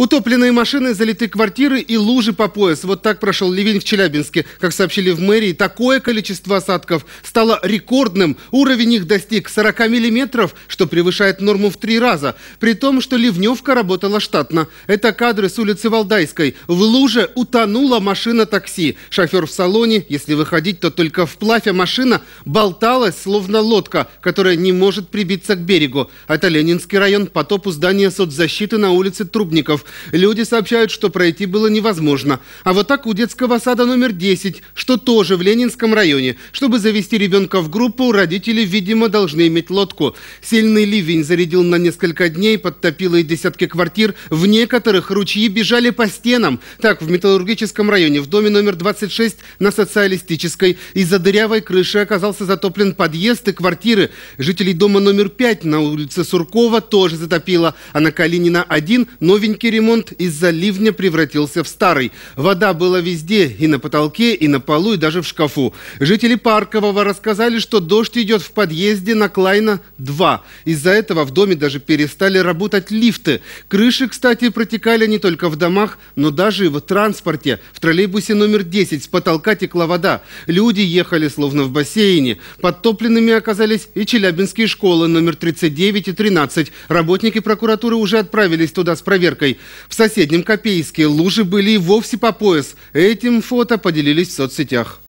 Утопленные машины, залитые квартиры и лужи по пояс. Вот так прошел ливень в Челябинске. Как сообщили в мэрии, такое количество осадков стало рекордным. Уровень их достиг 40 миллиметров, что превышает норму в три раза. При том, что ливневка работала штатно. Это кадры с улицы Валдайской. В луже утонула машина такси. Шофер в салоне, если выходить, то только вплавь, а машина болталась, словно лодка, которая не может прибиться к берегу. Это Ленинский район, потоп у здания соцзащиты на улице Трубников. Люди сообщают, что пройти было невозможно. А вот так у детского сада номер 10, что тоже в Ленинском районе. Чтобы завести ребенка в группу, родители, видимо, должны иметь лодку. Сильный ливень зарядил на несколько дней, подтопило и десятки квартир. В некоторых ручьи бежали по стенам. Так, в металлургическом районе, в доме номер 26 на социалистической, из-за дырявой крыши оказался затоплен подъезд и квартиры. Жителей дома номер 5 на улице Суркова тоже затопило, а на Калинина 1 новенький Новенький ремонт из-за ливня превратился в старый. Вода была везде, и на потолке, и на полу, и даже в шкафу. Жители Паркового рассказали, что дождь идет в подъезде на Клайна 2. Из-за этого в доме даже перестали работать лифты. Крыши, кстати, протекали не только в домах, но даже и в транспорте. В троллейбусе номер 10 с потолка текла вода. Люди ехали словно в бассейне. Подтопленными оказались и челябинские школы номер 39 и 13. Работники прокуратуры уже отправились туда с проверкой. В соседнем Копейске лужи были и вовсе по пояс. Этим фото поделились в соцсетях.